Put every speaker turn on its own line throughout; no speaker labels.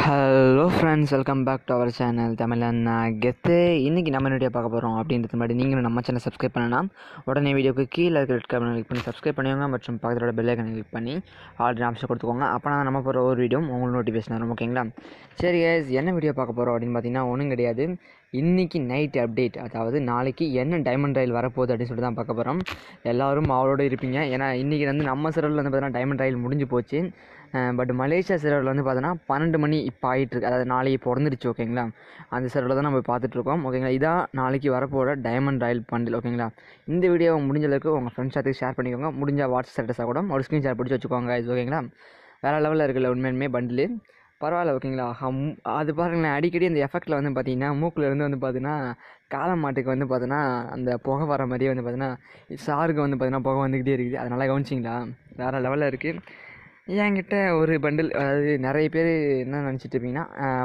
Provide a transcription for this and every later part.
hello friends welcome back to our channel அண்ணா கெத்து இன்றைக்கி நம்ம வீடியோ பார்க்க போகிறோம் அப்படின்றது மாதிரி நீங்களும் நம்ம சேனல் சப்ஸ்கிரைப் பண்ணலாம் உடனே வீடியோக்கு கீழே இருக்கிற ரெட் கிளிக் பண்ணி சப்ஸ்கிரைப் பண்ணுவாங்க மற்றும் பக்கத்தோட பெல்லைக்கனை கிளிக் பண்ணி ஆல்ரெடி ஆப்ஷன் கொடுத்துக்கோங்க அப்போ நான் நம்ம போகிற ஒரு வீடியோ உங்களுக்கு நோட்டிஃபிகேஷன் வரும் ஓகேங்களா சரி என்ன வீடியோ பார்க்க போகிறோம் அப்படின்னு பார்த்தீங்கன்னா ஒன்றும் கிடையாது இன்றைக்கி நைட் அப்டேட் அதாவது நாளைக்கு என்ன டைமண்ட் ரயில் வரப்போகுது அப்படின்னு சொல்லிட்டு தான் பார்க்க போகிறோம் எல்லோரும் அவளோட இருப்பீங்க ஏன்னா இன்றைக்கி வந்து நம்ம சிறவில் வந்து பார்த்தோன்னா டைமண்ட் ரயில் முடிஞ்சு போச்சு பட் மலேசியா சிறவில் வந்து பார்த்தோன்னா பன்னெண்டு மணி இப்போ ஆகிட்டுருக்கு அதாவது நாளைக்கு பிறந்துருச்சு ஓகேங்களா அந்த சிறவில் தான் நம்ம பார்த்துட்ருக்கோம் ஓகேங்களா இதான் நாளைக்கு வரப்போகிற டைமண்ட் ரயில் பண்டில் ஓகேங்களா இந்த வீடியோ முடிஞ்ச அளவுக்கு உங்கள் ஃப்ரெண்ட்ஸ் எல்லாத்துக்கு ஷேர் பண்ணிக்கோங்க முடிஞ்சால் வாட்ஸ்அப் ஸ்டேட்டஸாக கூட ஒரு ஷேர் பிடிச்சி வச்சுக்கோங்க இது ஓகேங்களா வேறு லெவலில் இருக்கிற உண்மையுமே பண்டில் பரவாயில்ல ஓகேங்களா அது பாருங்களேன் அடிக்கடி அந்த எஃபெக்ட்டில் வந்து பார்த்தீங்கன்னா இருந்து வந்து பார்த்தீங்கன்னா காலம் மாட்டுக்கு வந்து பார்த்தீங்கன்னா அந்த புகை வர மாதிரியே வந்து பார்த்தீங்கன்னா சாருக்கு வந்து பார்த்தீங்கன்னா புகை வந்துக்கிட்டே இருக்குது அது நல்லா கவனிச்சிங்களா வேறு லெவலில் இருக்குது என்கிட்ட ஒரு பண்டில் அதாவது நிறைய பேர் என்ன நினச்சிட்டு இருப்பீங்கன்னா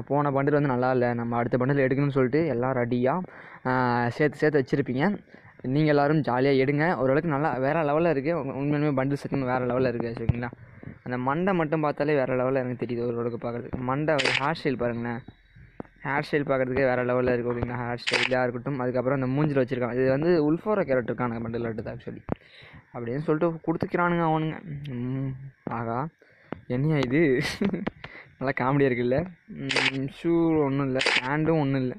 போன பண்டில் வந்து நல்லா இல்லை நம்ம அடுத்த பண்டில் எடுக்கணும்னு சொல்லிட்டு எல்லோரும் ரெடியாக சேர்த்து சேர்த்து வச்சுருப்பீங்க நீங்கள் எல்லோரும் ஜாலியாக எடுங்க ஓரளவுக்கு நல்லா வேறு லெவலில் இருக்குது உண்மையுமே பண்டில் சேர்க்கணும் வேறு லெவலில் இருக்குது சரிங்களா அந்த மண்டை மட்டும் பார்த்தாலே வேறு லெவலில் எனக்கு தெரியுது ஒரு ஓரளவுக்கு பார்க்குறதுக்கு மண்டை ஹேர் ஸ்டைல் பாருங்களேன் ஹேர் ஸ்டைல் பார்க்குறதுக்கே வேறு லெவலில் இருக்குது ஓகேங்களா ஹேர் ஸ்டைலாக இருக்கட்டும் அதுக்கப்புறம் அந்த மூஞ்சில் வச்சுருக்காங்க இது வந்து உல்ஃபோரோ கேரக்டருக்கான மண்டல் லட்டு ஆக்சுவலி அப்படின்னு சொல்லிட்டு கொடுத்துக்கிறானுங்க அவனுங்க ஆகா என்னையா இது நல்லா காமெடியாக இருக்குல்ல ஷூ ஒன்றும் இல்லை பேண்டும் ஒன்றும் இல்லை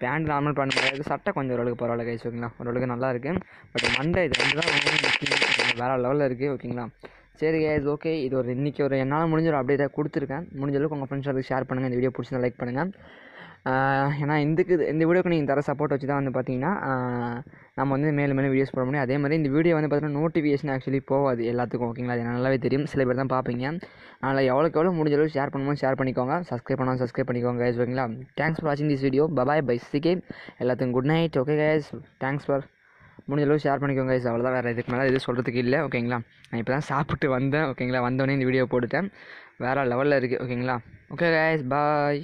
பேண்ட் நார்மல் பேண்ட் கிடையாது சட்டை கொஞ்சம் ஓரளவுக்கு பரவாயில்ல கைஸ் ஓகேங்களா ஓரளவுக்கு நல்லா இருக்குது பட் மண்டை இது ரெண்டு தான் வேறு லெவலில் இருக்குது ஓகேங்களா சரி கேஸ் ஓகே இது ஒரு இன்றைக்கி ஒரு என்னால் முடிஞ்ச ஒரு அப்டேட்டாக கொடுத்துருக்கேன் முடிஞ்ச அளவுக்கு உங்கள் ஃப்ரெண்ட்ஸ் ஷேர் பண்ணுங்கள் இந்த வீடியோ பிடிச்சி லைக் பண்ணுங்கள் ஏன்னா இந்துக்கு இந்த வீடியோக்கு நீங்கள் தர சப்போர்ட் வச்சு தான் வந்து பார்த்தீங்கன்னா நம்ம வந்து மேலும் மேலும் வீடியோஸ் போட முடியும் அதே மாதிரி இந்த வீடியோ வந்து பார்த்தீங்கன்னா நோட்டிஃபிகேஷன் ஆக்சுவலி போகாது எல்லாத்துக்கும் ஓகேங்களா அது நல்லாவே தெரியும் சில பேர் தான் பார்ப்பீங்க அதனால் எவ்வளோக்கு எவ்வளோ முடிஞ்ச அளவுக்கு ஷேர் பண்ணுவோம் ஷேர் பண்ணிக்கோங்க சப்ஸ்கிரைப் பண்ணால் சப்ஸ்கிரைப் பண்ணிக்கோங்க கேஸ் ஓகேங்களா தேங்க்ஸ் ஃபார் வாட்சிங் திஸ் வீடியோ பபாய் பை சிகே எல்லாத்துக்கும் good night okay guys thanks for முடிஞ்சளவு ஷேர் பண்ணிக்கோங்க கைஸ் அவ்வளோதான் வேறு இதுக்கு மேலே எதுவும் சொல்கிறதுக்கு இல்லை ஓகேங்களா நான் இப்போ தான் சாப்பிட்டு வந்தேன் ஓகேங்களா வந்தோடனே இந்த வீடியோ போட்டுட்டேன் வேறு லெவலில் இருக்குது ஓகேங்களா ஓகே கைஸ் பாய்